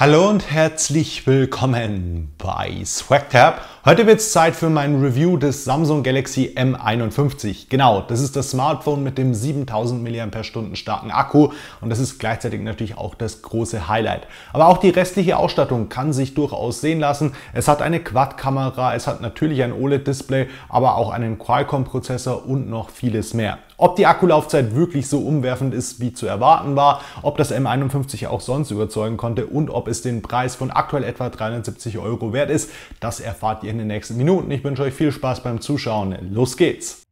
Hallo und herzlich willkommen bei SwagTab. Heute wird es Zeit für mein Review des Samsung Galaxy M51. Genau, das ist das Smartphone mit dem 7000 mAh starken Akku und das ist gleichzeitig natürlich auch das große Highlight. Aber auch die restliche Ausstattung kann sich durchaus sehen lassen. Es hat eine Quad-Kamera, es hat natürlich ein OLED-Display, aber auch einen Qualcomm-Prozessor und noch vieles mehr. Ob die Akkulaufzeit wirklich so umwerfend ist, wie zu erwarten war, ob das M51 auch sonst überzeugen konnte und ob es den Preis von aktuell etwa 370 Euro wert ist, das erfahrt ihr in den nächsten Minuten. Ich wünsche euch viel Spaß beim Zuschauen. Los geht's!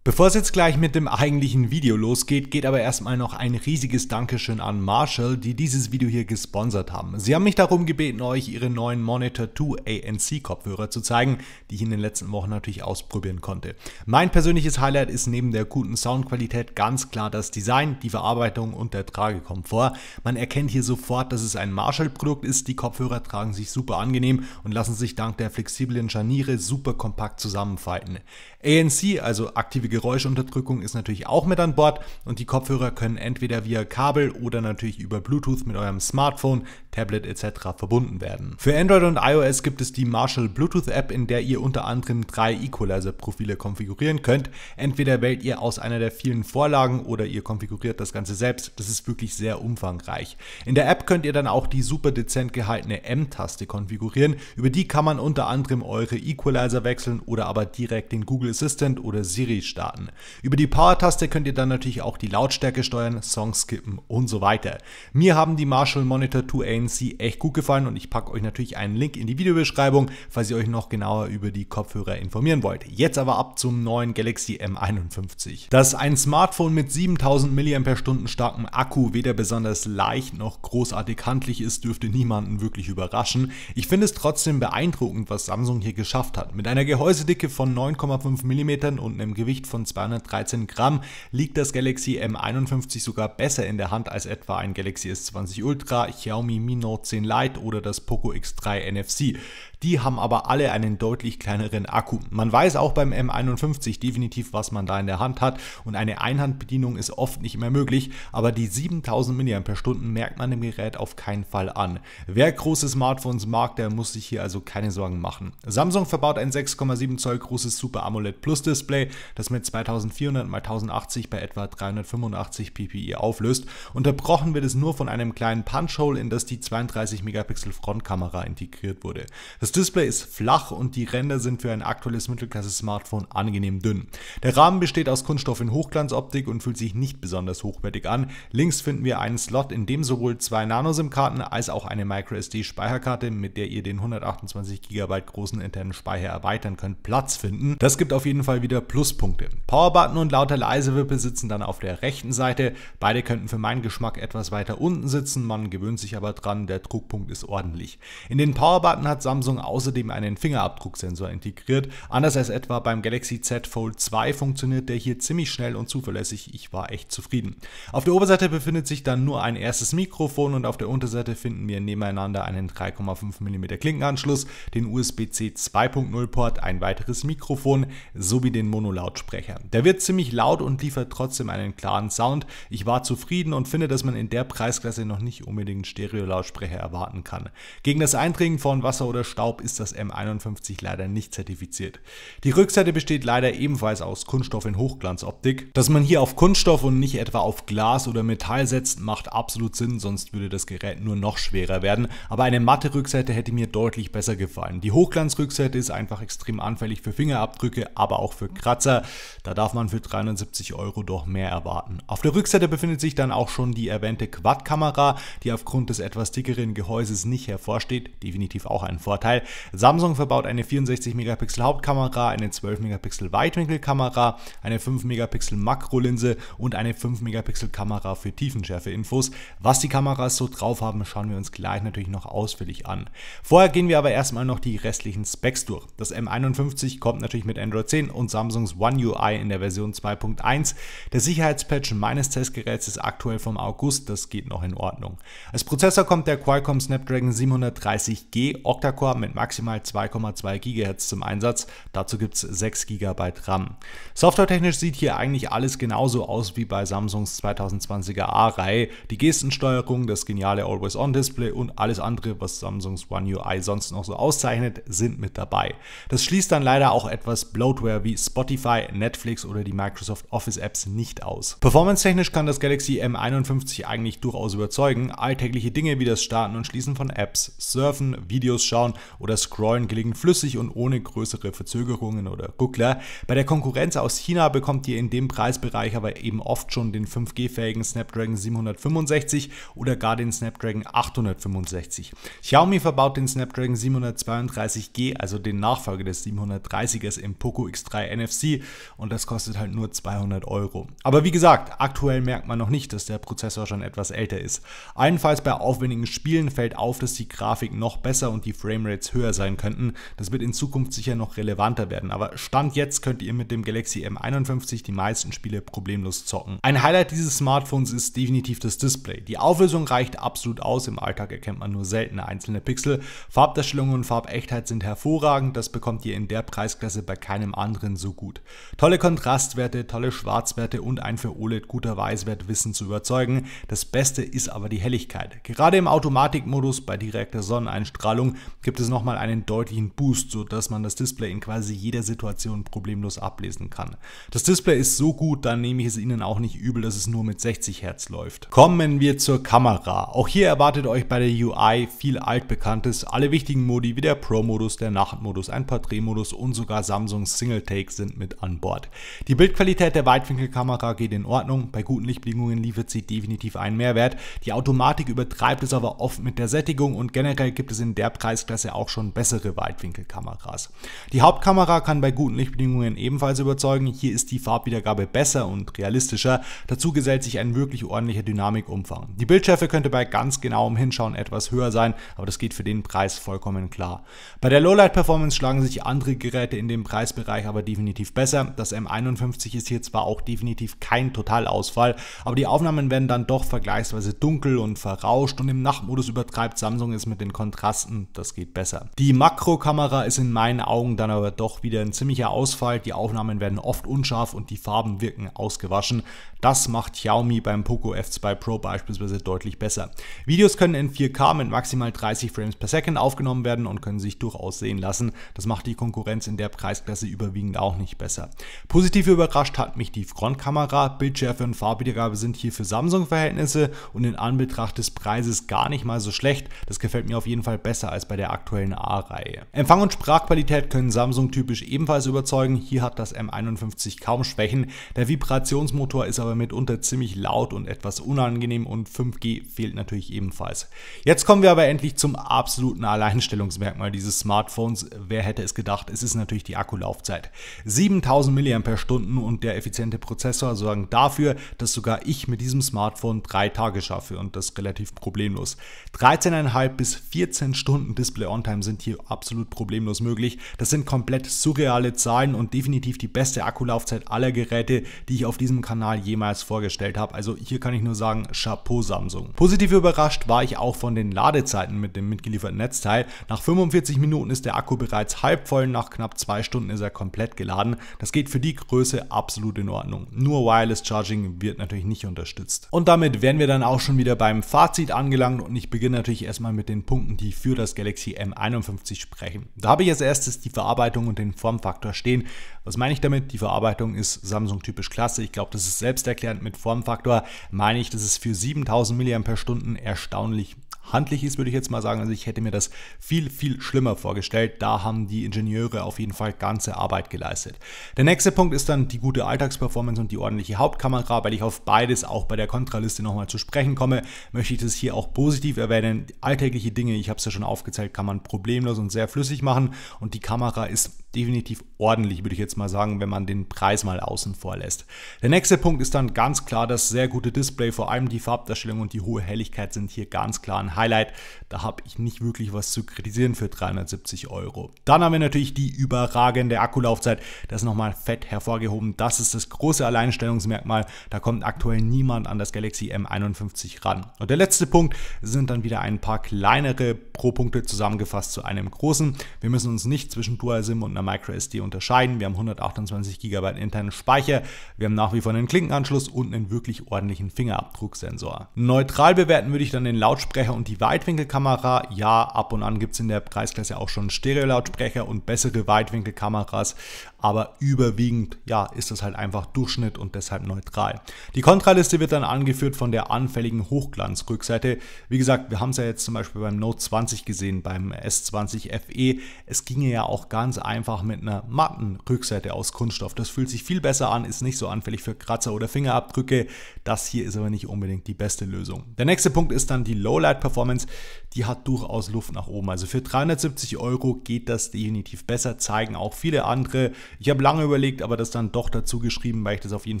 Bevor es jetzt gleich mit dem eigentlichen Video losgeht, geht aber erstmal noch ein riesiges Dankeschön an Marshall, die dieses Video hier gesponsert haben. Sie haben mich darum gebeten, euch ihre neuen Monitor 2 ANC Kopfhörer zu zeigen, die ich in den letzten Wochen natürlich ausprobieren konnte. Mein persönliches Highlight ist neben der guten Soundqualität ganz klar das Design, die Verarbeitung und der Tragekomfort. Man erkennt hier sofort, dass es ein Marshall-Produkt ist. Die Kopfhörer tragen sich super angenehm und lassen sich dank der flexiblen Scharniere super kompakt zusammenfalten. ANC, also aktive Geräuschunterdrückung, ist natürlich auch mit an Bord und die Kopfhörer können entweder via Kabel oder natürlich über Bluetooth mit eurem Smartphone, Tablet etc. verbunden werden. Für Android und iOS gibt es die Marshall Bluetooth App, in der ihr unter anderem drei Equalizer-Profile konfigurieren könnt. Entweder wählt ihr aus einer der vielen Vorlagen oder ihr konfiguriert das Ganze selbst. Das ist wirklich sehr umfangreich. In der App könnt ihr dann auch die super dezent gehaltene M-Taste konfigurieren. Über die kann man unter anderem eure Equalizer wechseln oder aber direkt den Google Google Assistant oder Siri starten. Über die Power-Taste könnt ihr dann natürlich auch die Lautstärke steuern, Songs skippen und so weiter. Mir haben die Marshall Monitor 2 ANC echt gut gefallen und ich packe euch natürlich einen Link in die Videobeschreibung, falls ihr euch noch genauer über die Kopfhörer informieren wollt. Jetzt aber ab zum neuen Galaxy M51. Dass ein Smartphone mit 7000 mAh starkem Akku weder besonders leicht noch großartig handlich ist, dürfte niemanden wirklich überraschen. Ich finde es trotzdem beeindruckend, was Samsung hier geschafft hat. Mit einer Gehäusedicke von 9,5 mm und einem Gewicht von 213 Gramm liegt das Galaxy M51 sogar besser in der Hand als etwa ein Galaxy S20 Ultra, Xiaomi Mi Note 10 Lite oder das Poco X3 NFC. Die haben aber alle einen deutlich kleineren Akku. Man weiß auch beim M51 definitiv, was man da in der Hand hat und eine Einhandbedienung ist oft nicht mehr möglich, aber die 7000 mAh merkt man im Gerät auf keinen Fall an. Wer große Smartphones mag, der muss sich hier also keine Sorgen machen. Samsung verbaut ein 6,7 Zoll großes Super AMOLED Plus Display, das mit 2400 x 1080 bei etwa 385 ppi auflöst. Unterbrochen wird es nur von einem kleinen Punch-Hole, in das die 32 Megapixel Frontkamera integriert wurde. Das das Display ist flach und die Ränder sind für ein aktuelles Mittelklasse-Smartphone angenehm dünn. Der Rahmen besteht aus Kunststoff in Hochglanzoptik und fühlt sich nicht besonders hochwertig an. Links finden wir einen Slot, in dem sowohl zwei Nano-SIM-Karten als auch eine MicroSD-Speicherkarte, mit der ihr den 128 GB großen internen Speicher erweitern könnt, Platz finden. Das gibt auf jeden Fall wieder Pluspunkte. Powerbutton und lauter Leisewippe sitzen dann auf der rechten Seite. Beide könnten für meinen Geschmack etwas weiter unten sitzen, man gewöhnt sich aber dran, der Druckpunkt ist ordentlich. In den Powerbutton hat Samsung außerdem einen Fingerabdrucksensor integriert. Anders als etwa beim Galaxy Z Fold 2 funktioniert der hier ziemlich schnell und zuverlässig. Ich war echt zufrieden. Auf der Oberseite befindet sich dann nur ein erstes Mikrofon und auf der Unterseite finden wir nebeneinander einen 3,5 mm Klinkenanschluss, den USB-C 2.0 Port, ein weiteres Mikrofon sowie den Mono-Lautsprecher. Der wird ziemlich laut und liefert trotzdem einen klaren Sound. Ich war zufrieden und finde, dass man in der Preisklasse noch nicht unbedingt Stereo-Lautsprecher erwarten kann. Gegen das Eindringen von Wasser oder Staub Staub ist das M51 leider nicht zertifiziert. Die Rückseite besteht leider ebenfalls aus Kunststoff in Hochglanzoptik. Dass man hier auf Kunststoff und nicht etwa auf Glas oder Metall setzt, macht absolut Sinn, sonst würde das Gerät nur noch schwerer werden. Aber eine matte Rückseite hätte mir deutlich besser gefallen. Die Hochglanzrückseite ist einfach extrem anfällig für Fingerabdrücke, aber auch für Kratzer. Da darf man für 370 Euro doch mehr erwarten. Auf der Rückseite befindet sich dann auch schon die erwähnte Quad-Kamera, die aufgrund des etwas dickeren Gehäuses nicht hervorsteht, definitiv auch ein Vorteil. Samsung verbaut eine 64 Megapixel Hauptkamera, eine 12 Megapixel Weitwinkelkamera, eine 5 Megapixel Makrolinse und eine 5 Megapixel Kamera für Tiefenschärfe-Infos. Was die Kameras so drauf haben, schauen wir uns gleich natürlich noch ausführlich an. Vorher gehen wir aber erstmal noch die restlichen Specs durch. Das M51 kommt natürlich mit Android 10 und Samsungs One UI in der Version 2.1. Der Sicherheitspatch meines Testgeräts ist aktuell vom August, das geht noch in Ordnung. Als Prozessor kommt der Qualcomm Snapdragon 730G Octa-Core mit mit maximal 2,2 GHz zum Einsatz. Dazu gibt es 6 GB RAM. Softwaretechnisch sieht hier eigentlich alles genauso aus wie bei Samsungs 2020er A-Reihe. Die Gestensteuerung, das geniale Always-On-Display und alles andere, was Samsungs One UI sonst noch so auszeichnet, sind mit dabei. Das schließt dann leider auch etwas Bloatware wie Spotify, Netflix oder die Microsoft Office-Apps nicht aus. Performance-technisch kann das Galaxy M51 eigentlich durchaus überzeugen. Alltägliche Dinge wie das Starten und Schließen von Apps, Surfen, Videos schauen oder Scrollen gelingen flüssig und ohne größere Verzögerungen oder Guckler. Bei der Konkurrenz aus China bekommt ihr in dem Preisbereich aber eben oft schon den 5G-fähigen Snapdragon 765 oder gar den Snapdragon 865. Xiaomi verbaut den Snapdragon 732G, also den Nachfolger des 730ers im Poco X3 NFC und das kostet halt nur 200 Euro. Aber wie gesagt, aktuell merkt man noch nicht, dass der Prozessor schon etwas älter ist. Allenfalls bei aufwendigen Spielen fällt auf, dass die Grafik noch besser und die Framerates höher sein könnten. Das wird in Zukunft sicher noch relevanter werden, aber Stand jetzt könnt ihr mit dem Galaxy M51 die meisten Spiele problemlos zocken. Ein Highlight dieses Smartphones ist definitiv das Display. Die Auflösung reicht absolut aus, im Alltag erkennt man nur selten einzelne Pixel. Farbdarstellung und Farbechtheit sind hervorragend, das bekommt ihr in der Preisklasse bei keinem anderen so gut. Tolle Kontrastwerte, tolle Schwarzwerte und ein für OLED guter Weißwert wissen zu überzeugen. Das Beste ist aber die Helligkeit. Gerade im Automatikmodus bei direkter Sonneneinstrahlung gibt es noch nochmal einen deutlichen Boost, sodass man das Display in quasi jeder Situation problemlos ablesen kann. Das Display ist so gut, dann nehme ich es Ihnen auch nicht übel, dass es nur mit 60 Hertz läuft. Kommen wir zur Kamera. Auch hier erwartet euch bei der UI viel altbekanntes. Alle wichtigen Modi wie der Pro-Modus, der Nachtmodus, ein Porträtmodus und sogar Samsungs Single Take sind mit an Bord. Die Bildqualität der Weitwinkelkamera geht in Ordnung. Bei guten Lichtbedingungen liefert sie definitiv einen Mehrwert. Die Automatik übertreibt es aber oft mit der Sättigung und generell gibt es in der Preisklasse auch auch schon bessere Weitwinkelkameras. Die Hauptkamera kann bei guten Lichtbedingungen ebenfalls überzeugen. Hier ist die Farbwiedergabe besser und realistischer. Dazu gesellt sich ein wirklich ordentlicher Dynamikumfang. Die Bildschärfe könnte bei ganz genauem Hinschauen etwas höher sein, aber das geht für den Preis vollkommen klar. Bei der Lowlight-Performance schlagen sich andere Geräte in dem Preisbereich aber definitiv besser. Das M51 ist hier zwar auch definitiv kein Totalausfall, aber die Aufnahmen werden dann doch vergleichsweise dunkel und verrauscht und im Nachtmodus übertreibt Samsung es mit den Kontrasten. Das geht besser besser. Die Makrokamera ist in meinen Augen dann aber doch wieder ein ziemlicher Ausfall. Die Aufnahmen werden oft unscharf und die Farben wirken ausgewaschen. Das macht Xiaomi beim Poco F2 Pro beispielsweise deutlich besser. Videos können in 4K mit maximal 30 Frames per Second aufgenommen werden und können sich durchaus sehen lassen. Das macht die Konkurrenz in der Preisklasse überwiegend auch nicht besser. Positiv überrascht hat mich die Frontkamera. Bildschärfe und Farbwiedergabe sind hier für Samsung-Verhältnisse und in Anbetracht des Preises gar nicht mal so schlecht. Das gefällt mir auf jeden Fall besser als bei der aktuellen aktuellen A-Reihe. Empfang und Sprachqualität können Samsung typisch ebenfalls überzeugen. Hier hat das M51 kaum Schwächen. Der Vibrationsmotor ist aber mitunter ziemlich laut und etwas unangenehm und 5G fehlt natürlich ebenfalls. Jetzt kommen wir aber endlich zum absoluten Alleinstellungsmerkmal dieses Smartphones. Wer hätte es gedacht? Es ist natürlich die Akkulaufzeit. 7000 mAh und der effiziente Prozessor sorgen dafür, dass sogar ich mit diesem Smartphone drei Tage schaffe und das relativ problemlos. 13,5 bis 14 Stunden Display-On-Time Uptime sind hier absolut problemlos möglich. Das sind komplett surreale Zahlen und definitiv die beste Akkulaufzeit aller Geräte, die ich auf diesem Kanal jemals vorgestellt habe. Also hier kann ich nur sagen, Chapeau Samsung. Positiv überrascht war ich auch von den Ladezeiten mit dem mitgelieferten Netzteil. Nach 45 Minuten ist der Akku bereits halb voll, nach knapp zwei Stunden ist er komplett geladen. Das geht für die Größe absolut in Ordnung. Nur Wireless Charging wird natürlich nicht unterstützt. Und damit wären wir dann auch schon wieder beim Fazit angelangt und ich beginne natürlich erstmal mit den Punkten, die für das Galaxy M1 51 sprechen. Da habe ich als erstes die Verarbeitung und den Formfaktor stehen. Was meine ich damit? Die Verarbeitung ist Samsung typisch klasse. Ich glaube, das ist selbsterklärend. Mit Formfaktor meine ich, dass es für 7000 mAh erstaunlich handlich ist, würde ich jetzt mal sagen. Also ich hätte mir das viel, viel schlimmer vorgestellt. Da haben die Ingenieure auf jeden Fall ganze Arbeit geleistet. Der nächste Punkt ist dann die gute Alltagsperformance und die ordentliche Hauptkamera, weil ich auf beides auch bei der Kontraliste nochmal zu sprechen komme, möchte ich das hier auch positiv erwähnen. Alltägliche Dinge, ich habe es ja schon aufgezählt, kann man problemlos und sehr flüssig machen und die Kamera ist definitiv ordentlich, würde ich jetzt mal sagen, wenn man den Preis mal außen vor lässt. Der nächste Punkt ist dann ganz klar das sehr gute Display, vor allem die Farbdarstellung und die hohe Helligkeit sind hier ganz klar ein Highlight. Da habe ich nicht wirklich was zu kritisieren für 370 Euro. Dann haben wir natürlich die überragende Akkulaufzeit, das nochmal fett hervorgehoben. Das ist das große Alleinstellungsmerkmal, da kommt aktuell niemand an das Galaxy M51 ran. Und der letzte Punkt sind dann wieder ein paar kleinere Pro-Punkte zusammengefasst zu einem großen. Wir müssen uns nicht zwischen Dual-SIM und einer MicroSD unterscheiden. Wir haben 128 GB internen Speicher, wir haben nach wie vor einen Klinkenanschluss und einen wirklich ordentlichen Fingerabdrucksensor. Neutral bewerten würde ich dann den Lautsprecher und die Weitwinkelkamera. Ja, ab und an gibt es in der Preisklasse auch schon Stereo-Lautsprecher und bessere Weitwinkelkameras aber überwiegend ja, ist das halt einfach Durchschnitt und deshalb neutral. Die Kontraliste wird dann angeführt von der anfälligen Hochglanzrückseite. Wie gesagt, wir haben es ja jetzt zum Beispiel beim Note 20 gesehen, beim S20 FE. Es ginge ja auch ganz einfach mit einer matten Rückseite aus Kunststoff. Das fühlt sich viel besser an, ist nicht so anfällig für Kratzer oder Fingerabdrücke. Das hier ist aber nicht unbedingt die beste Lösung. Der nächste Punkt ist dann die Lowlight Performance. Die hat durchaus Luft nach oben. Also für 370 Euro geht das definitiv besser, zeigen auch viele andere. Ich habe lange überlegt, aber das dann doch dazu geschrieben, weil ich das auf jeden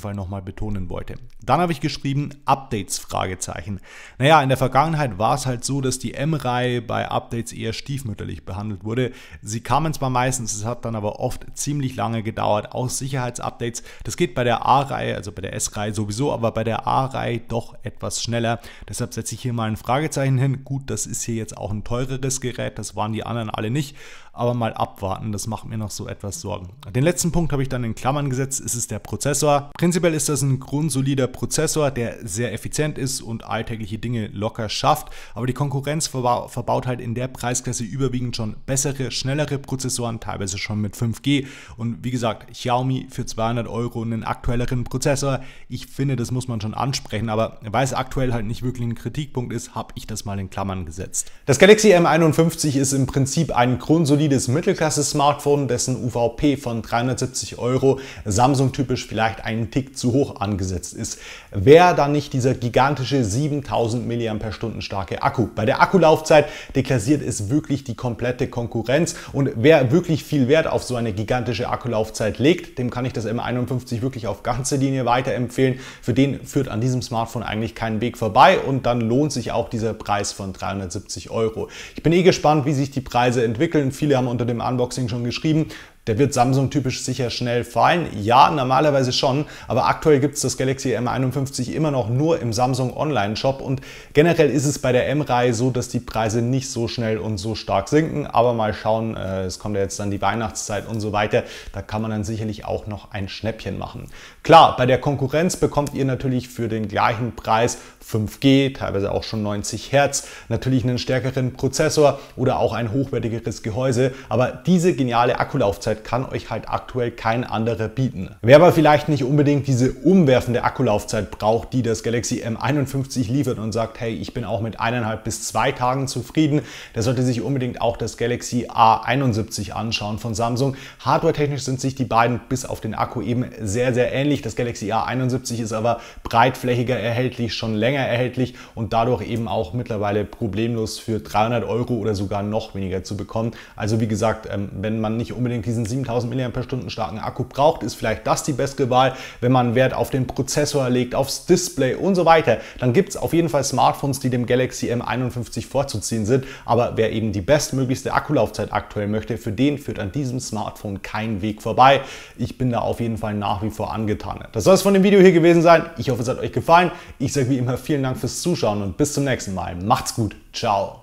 Fall nochmal betonen wollte. Dann habe ich geschrieben Updates Fragezeichen. Naja, in der Vergangenheit war es halt so, dass die M-Reihe bei Updates eher stiefmütterlich behandelt wurde. Sie kamen zwar meistens, es hat dann aber oft ziemlich lange gedauert aus Sicherheitsupdates. Das geht bei der A-Reihe, also bei der S-Reihe sowieso, aber bei der A-Reihe doch etwas schneller. Deshalb setze ich hier mal ein Fragezeichen hin. Gut, das ist hier jetzt auch ein teureres Gerät, das waren die anderen alle nicht aber mal abwarten, das macht mir noch so etwas Sorgen. Den letzten Punkt habe ich dann in Klammern gesetzt, ist es der Prozessor. Prinzipiell ist das ein grundsolider Prozessor, der sehr effizient ist und alltägliche Dinge locker schafft, aber die Konkurrenz verbaut halt in der Preisklasse überwiegend schon bessere, schnellere Prozessoren, teilweise schon mit 5G und wie gesagt, Xiaomi für 200 Euro einen aktuelleren Prozessor. Ich finde, das muss man schon ansprechen, aber weil es aktuell halt nicht wirklich ein Kritikpunkt ist, habe ich das mal in Klammern gesetzt. Das Galaxy M51 ist im Prinzip ein grundsolider solides Mittelklasse-Smartphone, dessen UVP von 370 Euro Samsung typisch vielleicht einen Tick zu hoch angesetzt ist. Wäre dann nicht dieser gigantische 7000 mAh starke Akku. Bei der Akkulaufzeit deklassiert es wirklich die komplette Konkurrenz und wer wirklich viel Wert auf so eine gigantische Akkulaufzeit legt, dem kann ich das M51 wirklich auf ganze Linie weiterempfehlen. Für den führt an diesem Smartphone eigentlich kein Weg vorbei und dann lohnt sich auch dieser Preis von 370 Euro. Ich bin eh gespannt, wie sich die Preise entwickeln. Viele viele haben unter dem Unboxing schon geschrieben, der wird Samsung typisch sicher schnell fallen. Ja, normalerweise schon, aber aktuell gibt es das Galaxy M51 immer noch nur im Samsung Online Shop und generell ist es bei der M-Reihe so, dass die Preise nicht so schnell und so stark sinken. Aber mal schauen, äh, es kommt ja jetzt dann die Weihnachtszeit und so weiter, da kann man dann sicherlich auch noch ein Schnäppchen machen. Klar, bei der Konkurrenz bekommt ihr natürlich für den gleichen Preis 5G, teilweise auch schon 90 Hertz, natürlich einen stärkeren Prozessor oder auch ein hochwertigeres Gehäuse. Aber diese geniale Akkulaufzeit kann euch halt aktuell kein anderer bieten. Wer aber vielleicht nicht unbedingt diese umwerfende Akkulaufzeit braucht, die das Galaxy M51 liefert und sagt, hey, ich bin auch mit eineinhalb bis zwei Tagen zufrieden, der sollte sich unbedingt auch das Galaxy A71 anschauen von Samsung. Hardware-technisch sind sich die beiden bis auf den Akku eben sehr, sehr ähnlich. Das Galaxy A71 ist aber breitflächiger erhältlich schon länger länger erhältlich und dadurch eben auch mittlerweile problemlos für 300 Euro oder sogar noch weniger zu bekommen. Also wie gesagt, ähm, wenn man nicht unbedingt diesen 7000 mAh starken Akku braucht, ist vielleicht das die beste Wahl. Wenn man Wert auf den Prozessor legt, aufs Display und so weiter, dann gibt es auf jeden Fall Smartphones, die dem Galaxy M51 vorzuziehen sind. Aber wer eben die bestmöglichste Akkulaufzeit aktuell möchte, für den führt an diesem Smartphone kein Weg vorbei. Ich bin da auf jeden Fall nach wie vor angetan. Das soll es von dem Video hier gewesen sein. Ich hoffe, es hat euch gefallen. Ich sage wie immer vielen vielen Dank fürs Zuschauen und bis zum nächsten Mal. Macht's gut. Ciao.